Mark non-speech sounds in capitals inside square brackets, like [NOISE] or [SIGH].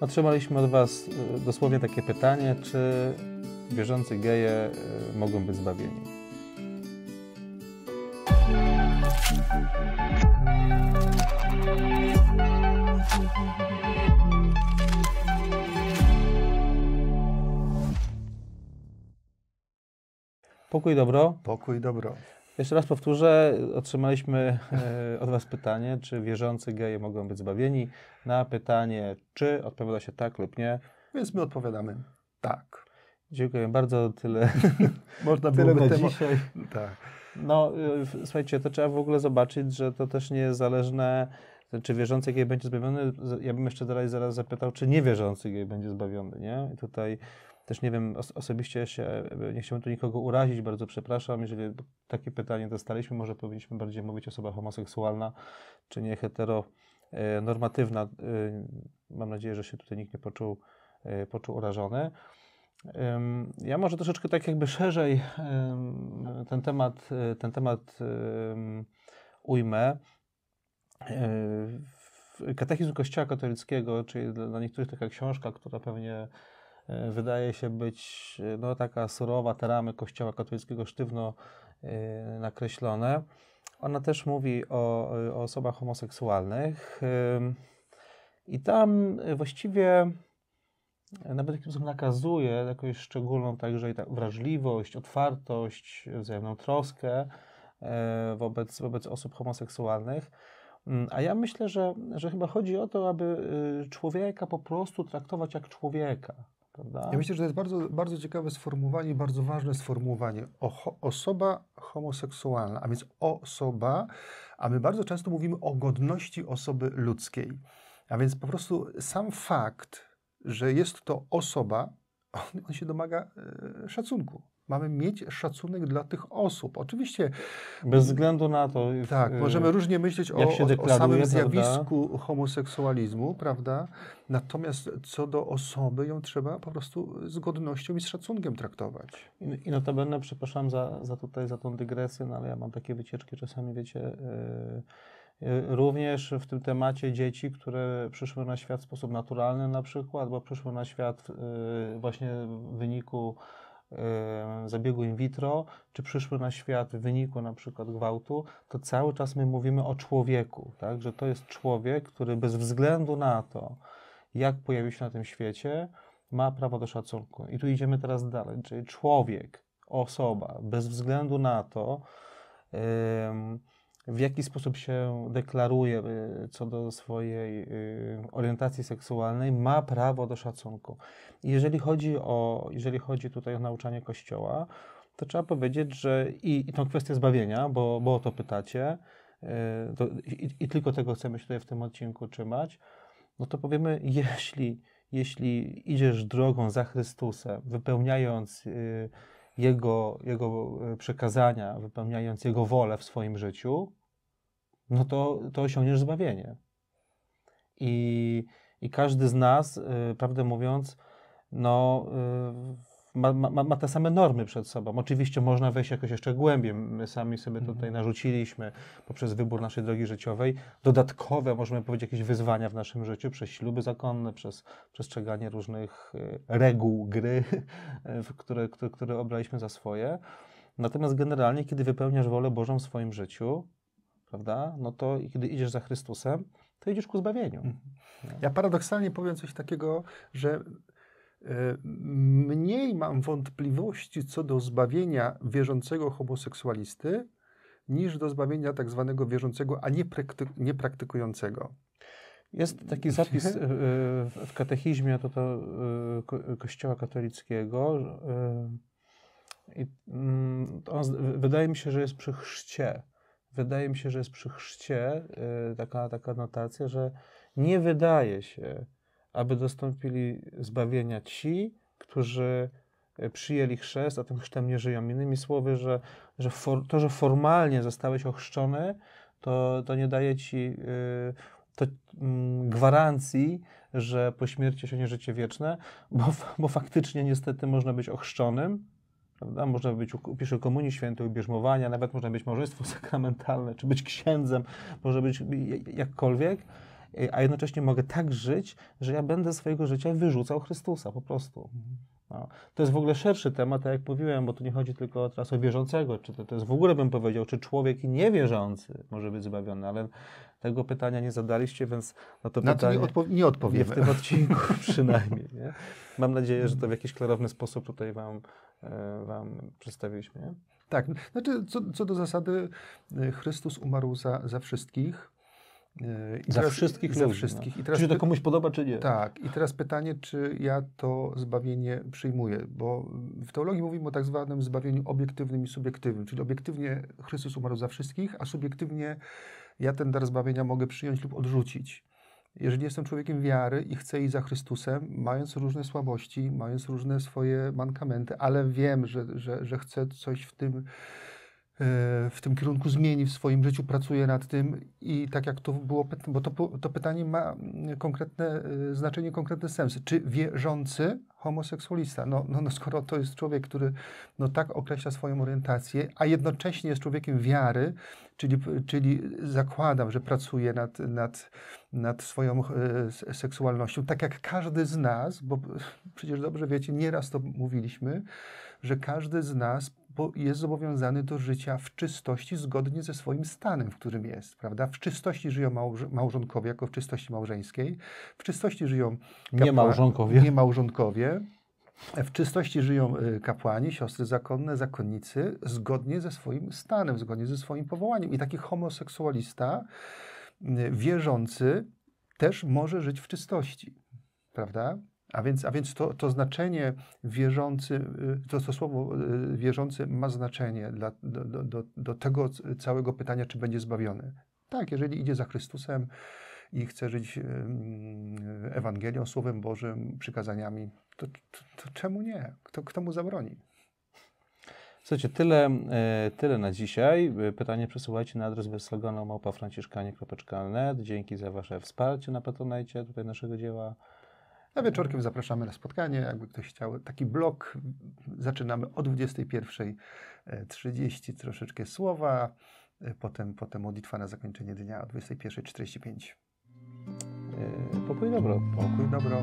Otrzymaliśmy od Was y, dosłownie takie pytanie, czy wierzący geje y, mogą być zbawieni. Pokój dobro. Pokój dobro. Jeszcze raz powtórzę, otrzymaliśmy e, od Was pytanie, czy wierzący geje mogą być zbawieni. Na pytanie, czy odpowiada się tak lub nie. Więc my odpowiadamy tak. Dziękuję bardzo, tyle. [LAUGHS] Można tyle na temu. dzisiaj. [LAUGHS] Tak. No, y, słuchajcie, to trzeba w ogóle zobaczyć, że to też nie jest zależne, czy wierzący gej będzie zbawiony. Ja bym jeszcze dalej zaraz zapytał, czy niewierzący gej będzie zbawiony, nie? I tutaj też nie wiem, osobiście się, e, nie chciałbym tu nikogo urazić, bardzo przepraszam, jeżeli takie pytanie dostaliśmy, może powinniśmy bardziej mówić osoba homoseksualna, czy nie heteronormatywna. E, e, mam nadzieję, że się tutaj nikt nie poczuł, poczuł urażony. Ja może troszeczkę tak jakby szerzej ten temat, ten temat ujmę. Katechizm Kościoła Katolickiego, czyli dla niektórych taka książka, która pewnie E, wydaje się być e, no, taka surowa, te ramy kościoła katolickiego sztywno e, nakreślone. Ona też mówi o, o osobach homoseksualnych i tam właściwie nawet w sposób nakazuje jakąś szczególną także tak wrażliwość, otwartość, wzajemną troskę wobec, wobec osób homoseksualnych. Mm, a ja myślę, że, że chyba chodzi o to, aby y, człowieka po prostu traktować jak człowieka. Prawda? Ja myślę, że to jest bardzo, bardzo ciekawe sformułowanie, bardzo ważne sformułowanie. O, osoba homoseksualna, a więc osoba, a my bardzo często mówimy o godności osoby ludzkiej. A więc po prostu sam fakt, że jest to osoba, on, on się domaga y, szacunku. Mamy mieć szacunek dla tych osób. Oczywiście. Bez względu na to. Tak, yy, możemy różnie myśleć o, deklaruje, o samym zjawisku prawda? homoseksualizmu, prawda? Natomiast co do osoby, ją trzeba po prostu z godnością i z szacunkiem traktować. I, i notabene, przepraszam za, za tutaj, za tą dygresję, no ale ja mam takie wycieczki czasami, wiecie. Yy, Również w tym temacie dzieci, które przyszły na świat w sposób naturalny, na przykład, bo przyszły na świat y, właśnie w wyniku zabiegu in vitro, czy przyszły na świat w wyniku na przykład gwałtu, to cały czas my mówimy o człowieku, tak? że to jest człowiek, który bez względu na to, jak pojawił się na tym świecie, ma prawo do szacunku. I tu idziemy teraz dalej, czyli człowiek, osoba, bez względu na to, yy, w jaki sposób się deklaruje y, co do swojej y, orientacji seksualnej, ma prawo do szacunku. Jeżeli chodzi, o, jeżeli chodzi tutaj o nauczanie Kościoła, to trzeba powiedzieć, że i, i tą kwestię zbawienia, bo, bo o to pytacie, y, to, i, i tylko tego chcemy się tutaj w tym odcinku trzymać, no to powiemy, jeśli, jeśli idziesz drogą za Chrystusem, wypełniając Jego, Jego przekazania, wypełniając Jego wolę w swoim życiu, no to, to osiągniesz zbawienie. I, i każdy z nas, y, prawdę mówiąc, no, y, ma, ma, ma, te same normy przed sobą. Oczywiście można wejść jakoś jeszcze głębiej. My sami sobie tutaj mhm. narzuciliśmy poprzez wybór naszej drogi życiowej dodatkowe, możemy powiedzieć, jakieś wyzwania w naszym życiu przez śluby zakonne, przez przestrzeganie różnych y, reguł gry, [LAUGHS] które, które, które obraliśmy za swoje. Natomiast generalnie, kiedy wypełniasz wolę Bożą w swoim życiu, prawda? No to kiedy idziesz za Chrystusem, to idziesz ku zbawieniu. Mhm. No. Ja paradoksalnie powiem coś takiego, że e, mniej mam wątpliwości co do zbawienia wierzącego homoseksualisty niż do zbawienia tak zwanego wierzącego, a nie, praktyk nie praktykującego. Jest taki zapis e, w katechizmie to, to, e, Kościoła katolickiego. I, mm, wydaje mi się, że jest przy chrzcie wydaje mi się, że jest przy chrzcie y, taka, taka notacja, że nie wydaje się, aby dostąpili zbawienia ci, którzy y, przyjęli chrzest, a tym chrztem nie żyją. Innymi słowy, że, że for, to, że formalnie zostałeś ochrzczony, to, to nie daje ci y, to, mm, gwarancji, że po śmierci się nie życie wieczne, bo, bo faktycznie niestety można być ochrzczonym, Prawda? Można być pierwszy komunii świętej, bierzmowania, nawet można być małżeństwo [LAUGHS] sakramentalne, czy być księdzem, może być jakkolwiek, a jednocześnie mogę tak żyć, że ja będę swojego życia wyrzucał Chrystusa po prostu. No. To jest w ogóle szerszy temat, tak jak mówiłem, bo tu nie chodzi tylko o o wierzącego, czy to, to jest w ogóle bym powiedział, czy człowiek niewierzący może być zbawiony, ale tego pytania nie zadaliście, więc na to na pytanie to nie, odpo- nie odpowiemy. Nie w tym odcinku [LAUGHS] przynajmniej. Nie? Mam nadzieję, że to w jakiś klarowny sposób tutaj Wam, e, wam przedstawiliśmy. Nie? Tak, znaczy co, co do zasady e, Chrystus umarł za, za wszystkich, Yy, I teraz, wszystkich dla ludzi. No. Wszystkich. No. I teraz, czy się to komuś podoba, czy nie? Tak. I teraz pytanie, czy ja to zbawienie przyjmuję, bo w teologii mówimy o tak zwanym zbawieniu obiektywnym i subiektywnym, czyli obiektywnie Chrystus umarł za wszystkich, a subiektywnie ja ten dar zbawienia mogę przyjąć lub odrzucić. Jeżeli jestem człowiekiem wiary i chcę iść za Chrystusem, mając różne słabości, mając różne swoje mankamenty, ale wiem, że, że, że chcę coś w tym E, w tym kierunku zmieni w swoim życiu, pracuje nad tym i tak jak to było, bo to, to pytanie ma konkretne e, znaczenie, konkretne sensy. Czy wierzący homoseksualista? No, no, no skoro to jest człowiek, który no tak określa swoją orientację, a jednocześnie jest człowiekiem wiary, czyli, czyli zakładam, że pracuje nad, nad, nad swoją e, seksualnością, tak jak każdy z nas, bo e, przecież dobrze wiecie, nieraz to mówiliśmy, że każdy z nas jest zobowiązany do życia w czystości zgodnie ze swoim stanem, w którym jest, prawda? W czystości żyją małżonkowie, jako w czystości małżeńskiej, w czystości żyją kapła- nie małżonkowie. Nie małżonkowie. W czystości żyją y, kapłani, siostry zakonne, zakonnicy, zgodnie ze swoim stanem, zgodnie ze swoim powołaniem. I taki homoseksualista y, wierzący też może żyć w czystości, prawda? A więc, a więc to, to znaczenie wierzący, y, to, to słowo y, wierzący ma znaczenie dla, do, do, do tego całego pytania, czy będzie zbawiony. Tak, jeżeli idzie za Chrystusem i chce żyć Ewangelią, Słowem Bożym, przykazaniami, to, to, to czemu nie? Kto, kto mu zabroni? Słuchajcie, tyle, e, tyle na dzisiaj. E, pytanie przesyłajcie na adres weslogonomałpa.franciszkanie.net. Dzięki za Wasze wsparcie na Patronajcie, tutaj naszego dzieła. A wieczorkiem zapraszamy na spotkanie, jakby ktoś chciał. Taki blok zaczynamy o 21.30, troszeczkę słowa, e, potem, potem modlitwa na zakończenie dnia o 21.45. E, pokój dobro. Pokój dobro.